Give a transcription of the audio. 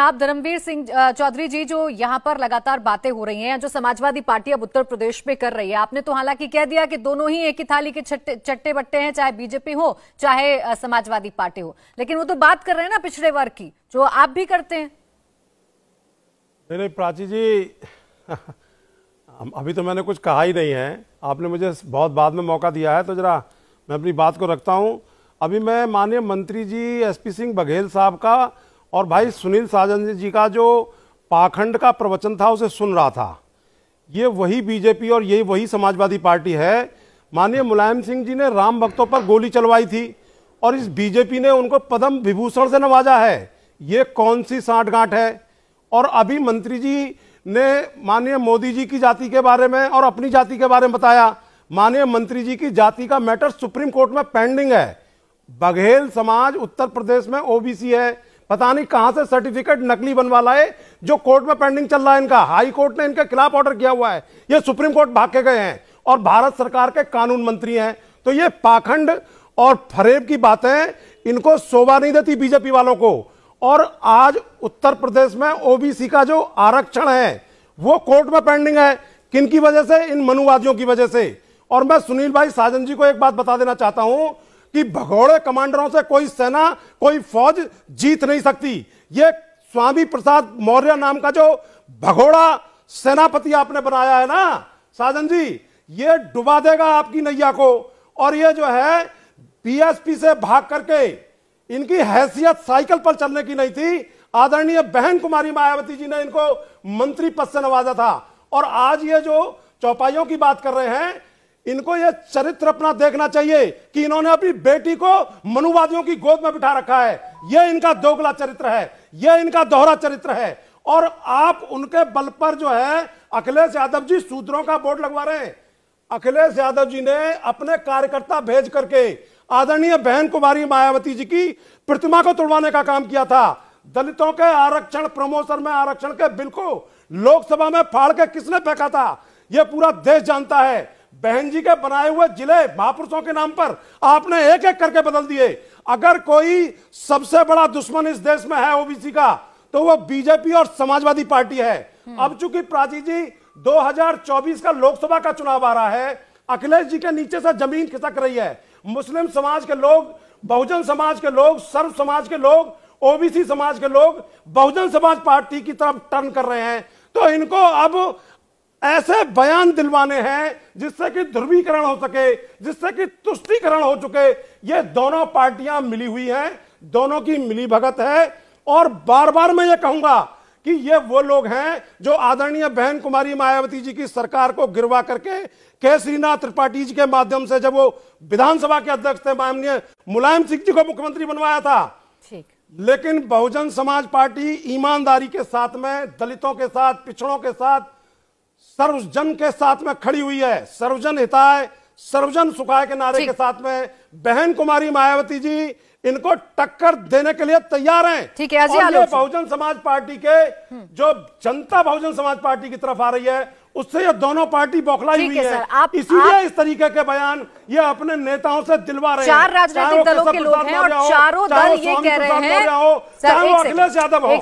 आप धर्मवीर सिंह चौधरी जी जो यहाँ पर लगातार बातें हो रही हैं जो समाजवादी पार्टी अब उत्तर प्रदेश में कर रही है आपने तो हालांकि कह दिया कि दोनों ही एक ही थाली के चट्टे बट्टे हैं चाहे बीजेपी हो चाहे समाजवादी पार्टी हो लेकिन वो तो बात कर रहे हैं ना पिछड़े वर्ग की जो आप भी करते हैं नहीं नहीं प्राची जी अभी तो मैंने कुछ कहा ही नहीं है आपने मुझे बहुत बाद में मौका दिया है तो जरा मैं अपनी बात को रखता हूँ अभी मैं माननीय मंत्री जी एस पी सिंह बघेल साहब का और भाई सुनील साजन जी का जो पाखंड का प्रवचन था उसे सुन रहा था ये वही बीजेपी और यही वही समाजवादी पार्टी है माननीय मुलायम सिंह जी ने राम भक्तों पर गोली चलवाई थी और इस बीजेपी ने उनको पद्म विभूषण से नवाजा है ये कौन सी साठगांठ है और अभी मंत्री जी ने माननीय मोदी जी की जाति के बारे में और अपनी जाति के बारे में बताया माननीय मंत्री जी की जाति का मैटर सुप्रीम कोर्ट में पेंडिंग है बघेल समाज उत्तर प्रदेश में ओबीसी है पता नहीं कहां से सर्टिफिकेट नकली बनवा लाए जो कोर्ट में पेंडिंग चल रहा है इनका हाई कोर्ट ने इनके खिलाफ ऑर्डर किया हुआ है ये सुप्रीम कोर्ट भाग के गए हैं और भारत सरकार के कानून मंत्री हैं तो ये पाखंड और फरेब की बातें इनको शोभा नहीं देती बीजेपी वालों को और आज उत्तर प्रदेश में ओबीसी का जो आरक्षण है वो कोर्ट में पेंडिंग है किन की वजह से इन मनुवादियों की वजह से और मैं सुनील भाई साजन जी को एक बात बता देना चाहता हूं कि भगोड़े कमांडरों से कोई सेना कोई फौज जीत नहीं सकती ये स्वामी प्रसाद मौर्य नाम का जो भगोड़ा सेनापति आपने बनाया है ना साजन जी ये डुबा देगा आपकी नैया को और ये जो है बीएसपी से भाग करके इनकी हैसियत साइकिल पर चलने की नहीं थी आदरणीय बहन कुमारी मायावती जी ने इनको मंत्री पद से नवाजा था और आज ये जो चौपाइयों की बात कर रहे हैं इनको यह चरित्र अपना देखना चाहिए कि इन्होंने अपनी बेटी को मनुवादियों की गोद में बिठा रखा है यह इनका दोगला चरित्र है यह इनका दोहरा चरित्र है और आप उनके बल पर जो है अखिलेश यादव जी सूत्रों का बोर्ड लगवा रहे हैं अखिलेश यादव जी ने अपने कार्यकर्ता भेज करके आदरणीय बहन कुमारी मायावती जी की प्रतिमा को तोड़वाने का काम किया था दलितों के आरक्षण प्रमोशन में आरक्षण के बिल को लोकसभा में फाड़ के किसने फेंका था यह पूरा देश जानता है बहन जी के बनाए हुए जिले महापुरुषों के नाम पर आपने एक एक करके बदल दिए अगर कोई सबसे बड़ा दुश्मन इस देश में है ओबीसी का तो वो बीजेपी और समाजवादी पार्टी है हम्म। अब चूंकि प्राची जी 2024 का लोकसभा का चुनाव आ रहा है अखिलेश जी के नीचे से जमीन खिसक रही है मुस्लिम समाज के लोग बहुजन समाज के लोग सर्व समाज के लोग ओबीसी समाज के लोग बहुजन समाज पार्टी की तरफ टर्न कर रहे हैं तो इनको अब ऐसे बयान दिलवाने हैं जिससे कि ध्रुवीकरण हो सके जिससे कि तुष्टिकरण हो चुके ये दोनों पार्टियां मिली हुई हैं दोनों की मिली भगत है और बार बार मैं ये कहूंगा कि ये वो लोग हैं जो आदरणीय बहन कुमारी मायावती जी की सरकार को गिरवा करके केसरीनाथ त्रिपाठी जी के माध्यम से जब वो विधानसभा के अध्यक्ष थे माननीय मुलायम सिंह जी को मुख्यमंत्री बनवाया था लेकिन बहुजन समाज पार्टी ईमानदारी के साथ में दलितों के साथ पिछड़ों के साथ सर्वजन के साथ में खड़ी हुई है सर्वजन हिताय सर्वजन सुखाय के नारे के साथ में बहन कुमारी मायावती जी इनको टक्कर देने के लिए तैयार हैं ठीक है और ये बहुजन समाज पार्टी के हम्म। जो जनता बहुजन समाज पार्टी की तरफ आ रही है उससे ये दोनों पार्टी बौखलाई हुई है, इसलिए इसीलिए इस तरीके के बयान ये अपने नेताओं से दिलवा रहे चार राजनीतिक दलों के लोग हैं और चारों दल ये कह रहे हैं चाहे अखिलेश यादव हो